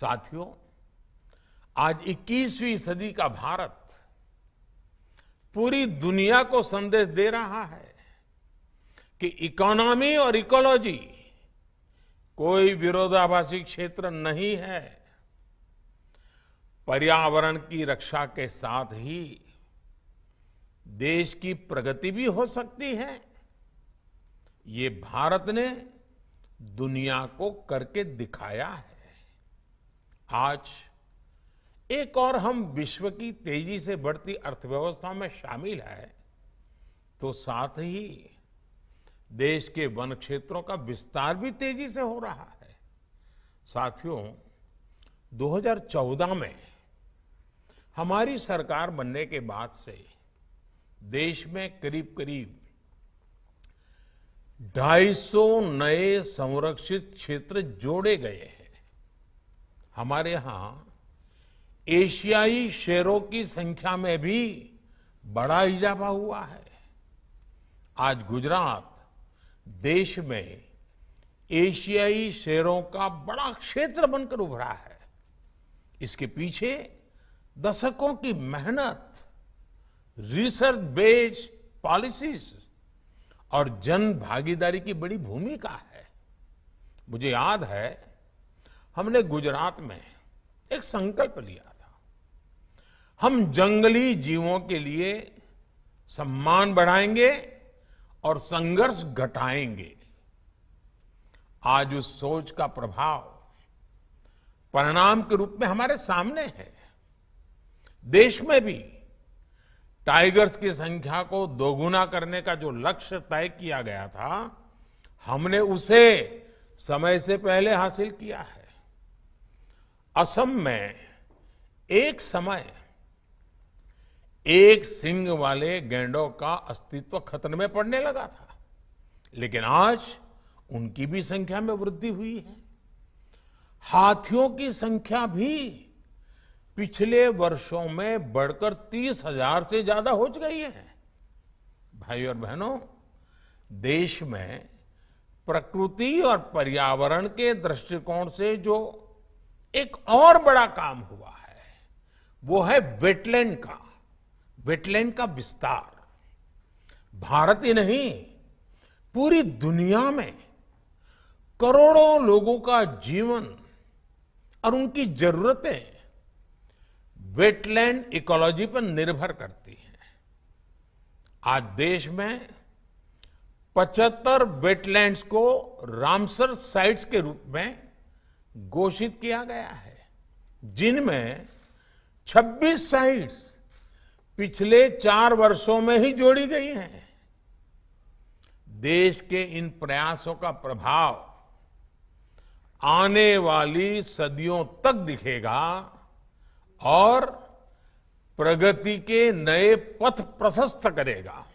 साथियों आज 21वीं सदी का भारत पूरी दुनिया को संदेश दे रहा है कि इकोनॉमी और इकोलॉजी कोई विरोधाभासी क्षेत्र नहीं है पर्यावरण की रक्षा के साथ ही देश की प्रगति भी हो सकती है ये भारत ने दुनिया को करके दिखाया है आज एक और हम विश्व की तेजी से बढ़ती अर्थव्यवस्था में शामिल है तो साथ ही देश के वन क्षेत्रों का विस्तार भी तेजी से हो रहा है साथियों 2014 में हमारी सरकार बनने के बाद से देश में करीब करीब 250 नए संरक्षित क्षेत्र जोड़े गए हैं हमारे यहां एशियाई शेरों की संख्या में भी बड़ा इजाफा हुआ है आज गुजरात देश में एशियाई शेरों का बड़ा क्षेत्र बनकर उभरा है इसके पीछे दशकों की मेहनत रिसर्च बेस्ड पॉलिसीज और जन भागीदारी की बड़ी भूमिका है मुझे याद है हमने गुजरात में एक संकल्प लिया था हम जंगली जीवों के लिए सम्मान बढ़ाएंगे और संघर्ष घटाएंगे आज उस सोच का प्रभाव परिणाम के रूप में हमारे सामने है देश में भी टाइगर्स की संख्या को दोगुना करने का जो लक्ष्य तय किया गया था हमने उसे समय से पहले हासिल किया है असम में एक समय एक सिंह वाले गैंडों का अस्तित्व खतरे में पड़ने लगा था लेकिन आज उनकी भी संख्या में वृद्धि हुई है हाथियों की संख्या भी पिछले वर्षों में बढ़कर तीस हजार से ज्यादा हो गई है भाई और बहनों देश में प्रकृति और पर्यावरण के दृष्टिकोण से जो एक और बड़ा काम हुआ है वो है वेटलैंड का वेटलैंड का विस्तार भारत ही नहीं पूरी दुनिया में करोड़ों लोगों का जीवन और उनकी जरूरतें वेटलैंड इकोलॉजी पर निर्भर करती हैं आज देश में 75 वेटलैंड्स को रामसर साइट्स के रूप में घोषित किया गया है जिनमें 26 साइट्स पिछले चार वर्षों में ही जोड़ी गई हैं देश के इन प्रयासों का प्रभाव आने वाली सदियों तक दिखेगा और प्रगति के नए पथ प्रशस्त करेगा